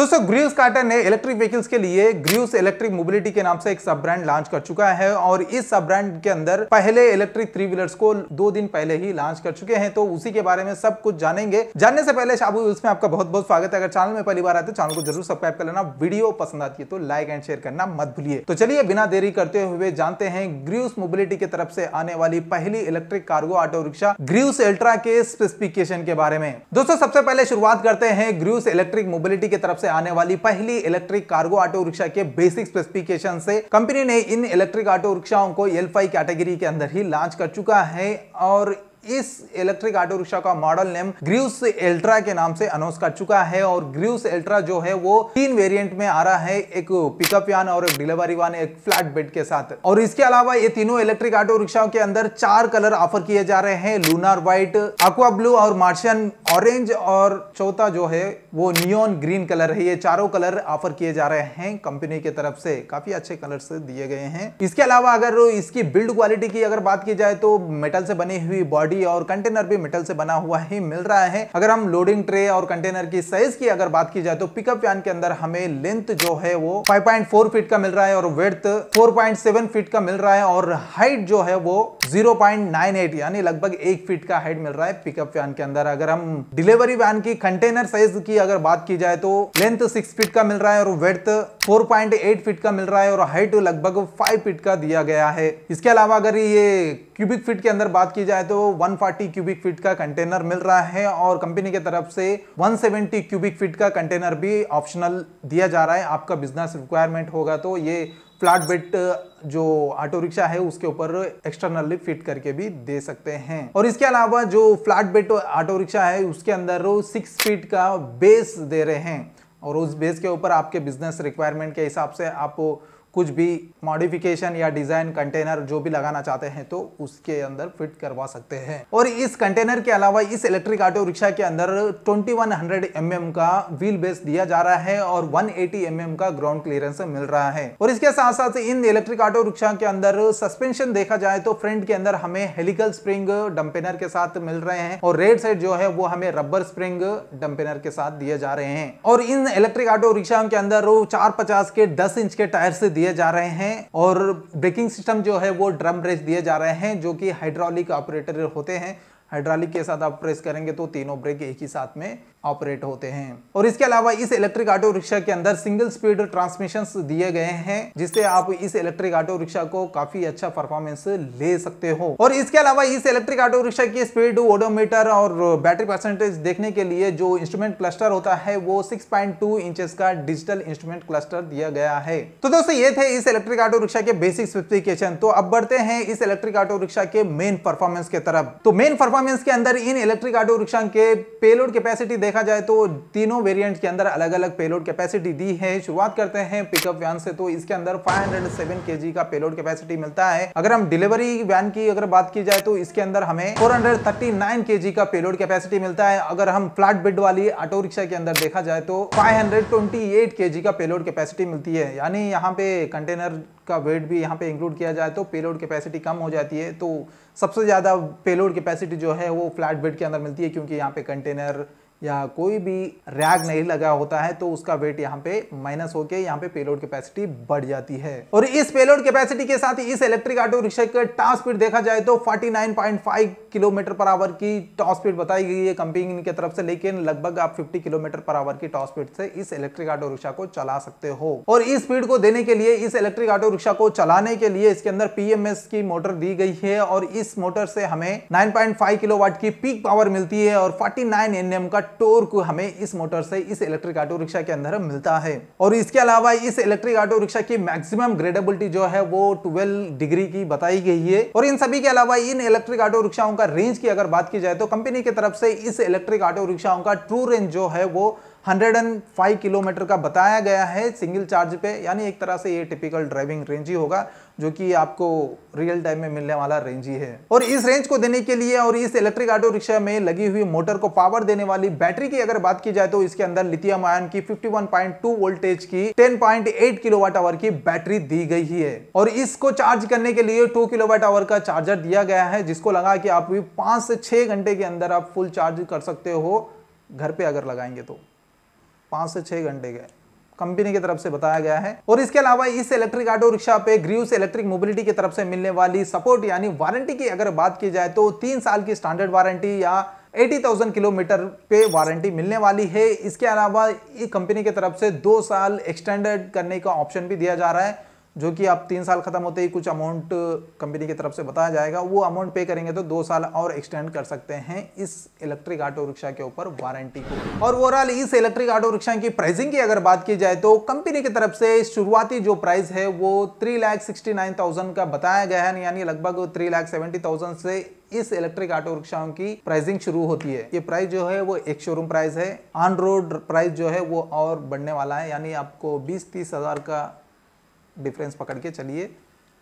दोस्तों Greaves Carter ने electric vehicles के लिए ग्रीव्स इलेक्ट्रिक मोबिलिटी के नाम से एक सब ब्रांड लॉन्च कर चुका है और इस सब ब्रांड के अंदर पहले इलेक्ट्रिक थ्री व्हीलर्स को दो दिन पहले ही लॉन्च कर चुके हैं तो उसी के बारे में सब कुछ जानेंगे जानने से पहले शाबू इसमें आपका बहुत बहुत स्वागत है अगर चैनल में पहली बार आते तो चैनल को जरूर सब्सक्राइब कर लेना वीडियो पसंद आती है तो लाइक एंड शेयर करना मत भूलिए तो चलिए बिना देरी करते हुए जानते हैं ग्रीव्स मोबिलिटी की तरफ से आने वाली पहली electric cargo auto rickshaw Greaves Ultra के स्पेसिफिकेशन के बारे में दोस्तों सबसे पहले शुरुआत करते हैं ग्रीव्स इलेक्ट्रिक मोबिलिटी की तरफ से आने वाली पहली इलेक्ट्रिक कार्गो ऑटो रिक्शा के बेसिक स्पेसिफिकेशन से कंपनी ने इन इलेक्ट्रिक ऑटो रिक्शाओं को एल कैटेगरी के अंदर ही लॉन्च कर चुका है और इस इलेक्ट्रिक ऑटो रिक्शा का मॉडल नेम ग्रीव्स एल्ट्रा के नाम से अनाउंस कर चुका है और ग्रीव्स एल्ट्रा जो है वो तीन वेरिएंट में आ रहा है एक पिकअप यान और एक डिलीवरी वन एक फ्लैट बेड के साथ और इसके अलावा ये तीनों इलेक्ट्रिक ऑटो रिक्शाओं के अंदर चार कलर ऑफर किए जा रहे हैं लूनर व्हाइट एक्वा ब्लू और मार्शियन ऑरेंज और चौथा जो है वो नियोन ग्रीन कलर है ये चारों कलर ऑफर किए जा रहे हैं कंपनी की तरफ से काफी अच्छे कलर दिए गए हैं इसके अलावा अगर इसकी बिल्ड क्वालिटी की अगर बात की जाए तो मेटल से बनी हुई बॉडी बॉडी और कंटेनर भी मेटल से बना हुआ ही मिल रहा है अगर हम लोडिंग ट्रे और कंटेनर की साइज की अगर बात की जाए तो पिकअप वैन के अंदर हमें लेंथ जो है वो 5.4 फीट का मिल रहा है और वेथ 4.7 फीट का मिल रहा है और हाइट जो है वो 0.98 यानी लगभग एक फीट का हाइट मिल रहा है पिकअप वैन के अंदर अगर हम डिलीवरी वैन की कंटेनर साइज की अगर बात की जाए तो लेंथ सिक्स फीट का मिल रहा है और वेथ 4.8 फीट का मिल रहा है और हाइट लगभग 5 फीट का दिया गया है इसके अलावा अगर ये क्यूबिक फीट के अंदर बात की जाए तो 140 क्यूबिक फीट का कंटेनर मिल रहा है और कंपनी की तरफ से 170 क्यूबिक फीट का कंटेनर भी ऑप्शनल दिया जा रहा है आपका बिजनेस रिक्वायरमेंट होगा तो ये फ्लैट बेट जो ऑटो रिक्शा है उसके ऊपर एक्सटर्नली फिट करके भी दे सकते हैं और इसके अलावा जो फ्लैट बेट ऑटो रिक्शा है उसके अंदर सिक्स फीट का बेस दे रहे हैं और उस बेस के ऊपर आपके बिजनेस रिक्वायरमेंट के हिसाब से आप कुछ भी मॉडिफिकेशन या डिज़ाइन कंटेनर जो भी लगाना चाहते हैं तो उसके अंदर फिट करवा सकते हैं और इस कंटेनर के अलावा इस इलेक्ट्रिक ऑटो रिक्शा के अंदर 2100 हंड्रेड mm का व्हील बेस दिया जा रहा है और 180 एटी mm का ग्राउंड क्लियरेंस मिल रहा है और इसके साथ साथ इन इलेक्ट्रिक ऑटो रिक्शा के अंदर सस्पेंशन देखा जाए तो फ्रंट के अंदर हमें हेलिकल स्प्रिंग डम्पेनर के साथ मिल रहे हैं और रेड साइड जो है वो हमें रबर स्प्रिंग डम्पेनर के साथ दिए जा रहे हैं और इन इलेक्ट्रिक ऑटो रिक्शा के अंदर चार पचास के दस इंच के टायर से दिए जा रहे हैं और ब्रेकिंग सिस्टम जो है वो ड्रम ब्रेक दिए जा रहे हैं जो कि हाइड्रोलिक ऑपरेटर होते हैं हाइड्रालिक के साथ आप प्रेस करेंगे तो तीनों ब्रेक एक ही साथ में ऑपरेट होते हैं और इसके अलावा इस इलेक्ट्रिक ऑटो रिक्शा के अंदर सिंगल स्पीड ट्रांसमिशन दिए गए हैं जिससे आप इस इलेक्ट्रिक ऑटो रिक्शा को काफी अच्छा परफॉर्मेंस ले सकते हो और इसके अलावा इस इलेक्ट्रिक ऑटो रिक्शा की स्पीड ओडोमीटर और बैटरी परसेंटेज देखने के लिए जो इंस्ट्रूमेंट क्लस्टर होता है वो सिक्स पॉइंट का डिजिटल इंस्ट्रूमेंट क्लस्टर दिया गया है तो दोस्तों ये थे इस इलेक्ट्रिक ऑटो रिक्शा के बेसिक स्पेसिफिकेशन तो अब बढ़ते हैं इस इलेक्ट्रिक ऑटो रिक्शा के मेन परफॉर्मेंस के तरफ तो मेन परफॉर्मेंस के अंदर इन इलेक्ट्रिक ऑटो रिक्शा के पेलोड कैपेसिटी देखा जाए तो तीनों वेरिएंट के अंदर अलग अलग पेलोड कैपेसिटी दी है शुरुआत करते हैं पिकअप वैन से तो इसके अंदर 507 हंड्रेड का पेलोड कैपेसिटी मिलता है अगर हम डिलीवरी वैन की अगर बात की जाए तो इसके अंदर हमें फोर हंड्रेड का पेलोड कैपेसिटी मिलता है अगर हम फ्लैट बेड वाली ऑटो रिक्शा के अंदर देखा जाए तो फाइव हंड्रेड का पेलोड कैपेसिटी मिलती है यानी यहाँ पे कंटेनर का वेट भी यहाँ पे इंक्लूड किया जाए तो पेलोड कैपेसिटी कम हो जाती है तो सबसे ज़्यादा पेलोड कैपेसिटी जो है वो फ्लैट बेड के अंदर मिलती है क्योंकि यहाँ पे कंटेनर या कोई भी रैग नहीं लगा होता है तो उसका वेट यहाँ पे माइनस होकर यहाँ पे पेलोड कैपेसिटी बढ़ जाती है और इस पेलोड कैपेसिटी के साथ इस इलेक्ट्रिक ऑटो रिक्शा का टॉप स्पीड देखा जाए तो 49.5 किलोमीटर पर आवर की टॉप स्पीड बताई गई है कंपनी इनके तरफ से लेकिन लगभग आप 50 किलोमीटर पर आवर की टॉप स्पीड से इस इलेक्ट्रिक ऑटो रिक्शा को चला सकते हो और इस स्पीड को देने के लिए इस इलेक्ट्रिक ऑटो रिक्शा को चलाने के लिए इसके अंदर पीएमएस की मोटर दी गई है और इस मोटर से हमें नाइन किलोवाट की पीक पावर मिलती है और फोर्टी एनएम का टोर्क हमें इस मोटर से इस इलेक्ट्रिक ऑटो रिक्शा के अंदर मिलता है और इसके अलावा इस इलेक्ट्रिक ऑटो रिक्शा की मैक्सिमम ग्रेडेबिलिटी जो है वो 12 डिग्री की बताई गई है और इन सभी के अलावा इन इलेक्ट्रिक ऑटो रिक्शाओं का रेंज की अगर बात की जाए तो कंपनी की तरफ से इस इलेक्ट्रिक ऑटो रिक्शाओं का ट्रू रेंज जो है वो 105 किलोमीटर का बताया गया है सिंगल चार्ज पे यानी एक तरह से ये टिपिकल ड्राइविंग रेंज ही होगा जो कि आपको रियल टाइम में मिलने वाला रेंज ही है और इस रेंज को देने के लिए और इस इलेक्ट्रिक ऑटो रिक्शा में लगी हुई मोटर को पावर देने वाली बैटरी की अगर बात की जाए तो इसके अंदर लिथियम आयन की 51.2 वोल्टेज की 10.8 किलोवाट आवर की बैटरी दी गई ही है और इसको चार्ज करने के लिए टू किलोवाट आवर का चार्जर दिया गया है जिसको लगा कि आप भी पांच से छह घंटे के अंदर आप फुल चार्ज कर सकते हो घर पे अगर लगाएंगे तो पांच से छह घंटे के कंपनी की तरफ से बताया गया है और इसके अलावा इस इलेक्ट्रिक ऑटो रिक्शा पे ग्रीव्स इलेक्ट्रिक मोबिलिटी की तरफ से मिलने वाली सपोर्ट यानी वारंटी की अगर बात की जाए तो तीन साल की स्टैंडर्ड वारंटी या 80,000 किलोमीटर पे वारंटी मिलने वाली है इसके अलावा ये कंपनी की तरफ से दो साल एक्सटेंडेड करने का ऑप्शन भी दिया जा रहा है जो कि आप तीन साल खत्म होते ही कुछ अमाउंट कंपनी uh, की तरफ से बताया जाएगा वो अमाउंट पे करेंगे तो दो साल और एक्सटेंड कर सकते हैं इस इलेक्ट्रिक ऑटो रिक्शा के ऊपर वारंटी को और ओवरऑल इस इलेक्ट्रिक ऑटो रिक्शा की प्राइसिंग की अगर बात की जाए तो कंपनी की तरफ से शुरुआती जो प्राइस है वो three lakh sixty nine thousand का बताया गया है यानी लगभग थ्री लाख सेवेंटी थाउजेंड से इस इलेक्ट्रिक ऑटो रिक्शाओं की प्राइसिंग शुरू होती है ये प्राइस जो है वो एक शोरूम प्राइस है ऑन रोड प्राइस जो है वो और बढ़ने वाला है यानी आपको बीस तीस हजार का डिफरेंस पकड़ के चलिए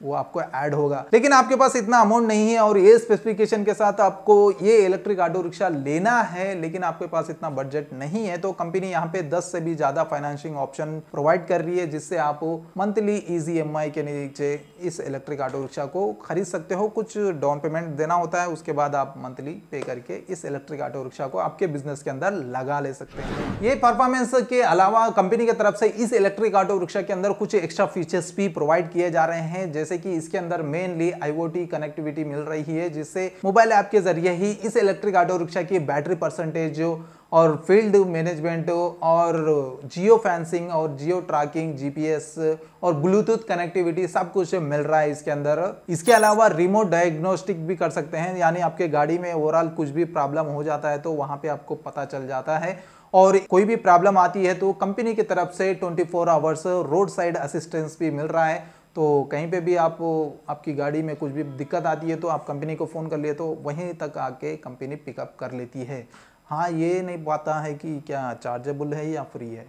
वो आपको ऐड होगा लेकिन आपके पास इतना अमाउंट नहीं है और ये स्पेसिफिकेशन के साथ आपको ये इलेक्ट्रिक ऑटो रिक्शा लेना है लेकिन आपके पास इतना बजट नहीं है तो कंपनी यहाँ पे 10 से भी ज़्यादा फाइनेंशिंग ऑप्शन प्रोवाइड कर रही है जिससे आप मंथली ईजी एम के नीचे इस इलेक्ट्रिक ऑटो रिक्शा को खरीद सकते हो कुछ डाउन पेमेंट देना होता है उसके बाद आप मंथली पे करके इस इलेक्ट्रिक ऑटो रिक्शा को आपके बिजनेस के अंदर लगा ले सकते हैं ये परफॉर्मेंस के अलावा कंपनी की तरफ से इस इलेक्ट्रिक ऑटो रिक्शा के अंदर कुछ एक्स्ट्रा फीचर्स भी प्रोवाइड किए जा रहे हैं जैसे जैसे कि इसके अंदर मेनली आईओटी कनेक्टिविटी मिल रही है जिससे मोबाइल ऐप के जरिए ही इस इलेक्ट्रिक ऑटो रिक्शा की बैटरी परसेंटेज और फील्ड मैनेजमेंट और जियो फैंसिंग और जियो ट्रैकिंग जीपीएस और ब्लूटूथ कनेक्टिविटी सब कुछ मिल रहा है इसके अंदर इसके अलावा रिमोट डायग्नोस्टिक भी कर सकते हैं यानी आपके गाड़ी में ओवरऑल कुछ भी प्रॉब्लम हो जाता है तो वहां पे आपको पता चल जाता है और कोई भी प्रॉब्लम आती है तो कंपनी की तरफ से 24 four hours roadside assistance भी मिल रहा है तो कहीं पे भी आप आपकी गाड़ी में कुछ भी दिक्कत आती है तो आप कंपनी को फ़ोन कर लिए तो वहीं तक आके कंपनी पिकअप कर लेती है हाँ ये नहीं पता है कि क्या चार्जेबल है या फ्री है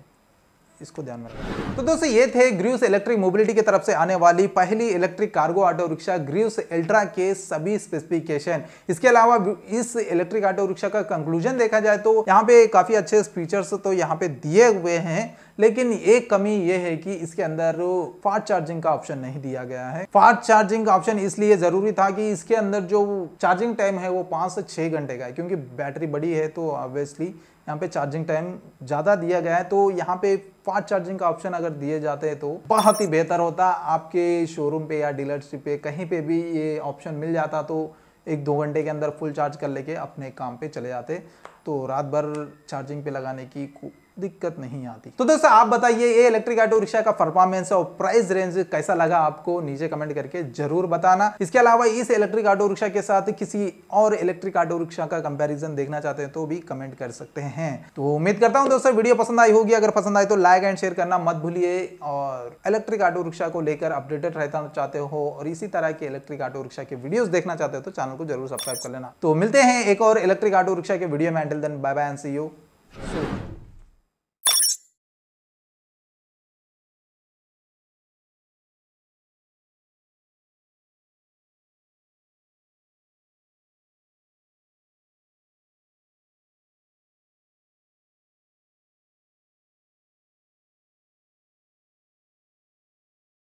इसको ध्यान में तो दोस्तों ये थे ग्रीव्स इलेक्ट्रिक मोबिलिटी की तरफ से आने वाली पहली electric cargo auto rickshaw Greaves Ultra के सभी स्पेसिफिकेशन इसके अलावा इस इलेक्ट्रिक ऑटो रिक्शा का कंक्लूजन देखा जाए तो यहाँ पे काफ़ी अच्छे फीचर्स तो यहाँ पे दिए हुए हैं लेकिन एक कमी यह है कि इसके अंदर फास्ट चार्जिंग का ऑप्शन नहीं दिया गया है फास्ट चार्जिंग का ऑप्शन इसलिए जरूरी था कि इसके अंदर जो चार्जिंग टाइम है वो पांच से छह घंटे का है क्योंकि बैटरी बड़ी है तो ऑब्वियसली यहाँ पे चार्जिंग टाइम ज़्यादा दिया गया है तो यहाँ पे फास्ट चार्जिंग का ऑप्शन अगर दिए जाते हैं तो बहुत ही बेहतर होता आपके शोरूम पे या डीलरशिप पे कहीं पे भी ये ऑप्शन मिल जाता तो एक दो घंटे के अंदर फुल चार्ज कर लेके अपने काम पे चले जाते तो रात भर चार्जिंग पे लगाने की दिक्कत नहीं आती तो दोस्तों आप बताइए ये इलेक्ट्रिक ऑटो रिक्शा का परफॉर्मेंस और प्राइस रेंज कैसा लगा आपको नीचे कमेंट करके जरूर बताना इसके अलावा इस इलेक्ट्रिक ऑटो रिक्शा के साथ किसी और इलेक्ट्रिक ऑटो रिक्शा का कंपैरिजन देखना चाहते हैं तो भी कमेंट कर सकते हैं तो उम्मीद करता हूँ दोस्तों वीडियो पसंद आई होगी अगर पसंद आई तो लाइक एंड शेयर करना मत भूलिए और इलेक्ट्रिक ऑटो रिक्शा को लेकर अपडेटेड रहना चाहते हो और इसी तरह के इलेक्ट्रिक ऑटो रिक्शा के वीडियो देखना चाहते हो तो चैनल को जरूर सब्सक्राइब कर लेना तो मिलते हैं एक और इलेक्ट्रिक ऑटो रिक्शा के वीडियो में until then bye bye and see you